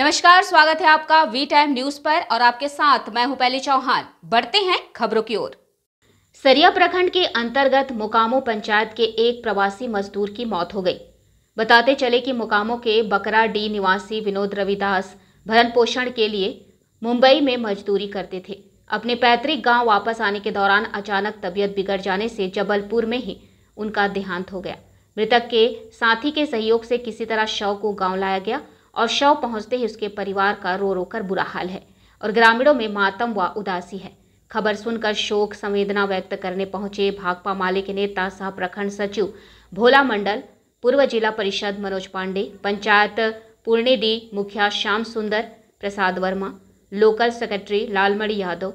नमस्कार स्वागत है आपका वी टाइम न्यूज पर और आपके साथ मैं हूं पहली चौहान बढ़ते हैं खबरों की ओर सरिया प्रखंड के अंतर्गत मुकामो पंचायत के एक प्रवासी मजदूर की मौत हो गई बताते चले कि मुकामो के बकरा डी निवासी विनोद रविदास भरण पोषण के लिए मुंबई में मजदूरी करते थे अपने पैतृक गांव वापस आने के दौरान अचानक तबियत बिगड़ जाने से जबलपुर में ही उनका देहांत हो गया मृतक के साथी के सहयोग से किसी तरह शव को गांव लाया गया और शव पहुंचते ही उसके परिवार का रो रो कर बुरा हाल है और ग्रामीणों में मातम व उदासी है खबर सुनकर शोक संवेदना व्यक्त करने पहुंचे भाकपा माले के नेता सह प्रखंड सचिव भोला मंडल पूर्व जिला परिषद मनोज पांडे पंचायत पूर्णिधि मुखिया श्याम सुंदर प्रसाद वर्मा लोकल सेक्रेटरी लालमणि यादव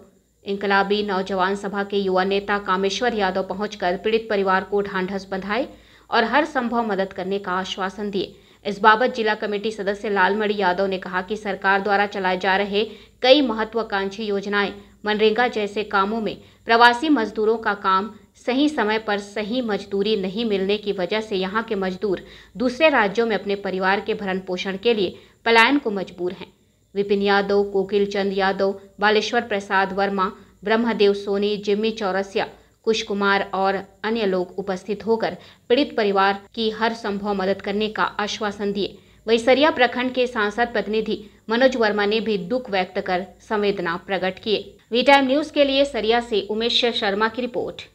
इनकलाबी नौजवान सभा के युवा नेता कामेश्वर यादव पहुंचकर पीड़ित परिवार को ढांढस बंधाए और हर संभव मदद करने का आश्वासन दिए इस बाबत जिला कमेटी सदस्य लालमणि यादव ने कहा कि सरकार द्वारा चलाए जा रहे कई महत्वाकांक्षी योजनाएं मनरेगा जैसे कामों में प्रवासी मजदूरों का काम सही समय पर सही मजदूरी नहीं मिलने की वजह से यहाँ के मजदूर दूसरे राज्यों में अपने परिवार के भरण पोषण के लिए पलायन को मजबूर हैं विपिन यादव कोकिल चंद यादव बालेश्वर प्रसाद वर्मा ब्रह्मदेव सोनी जिम्मी चौरसिया कुश कुमार और अन्य लोग उपस्थित होकर पीड़ित परिवार की हर संभव मदद करने का आश्वासन दिए वही सरिया प्रखंड के सांसद प्रतिनिधि मनोज वर्मा ने भी दुख व्यक्त कर संवेदना प्रकट किए वी टाइम न्यूज के लिए सरिया से उमेश शर्मा की रिपोर्ट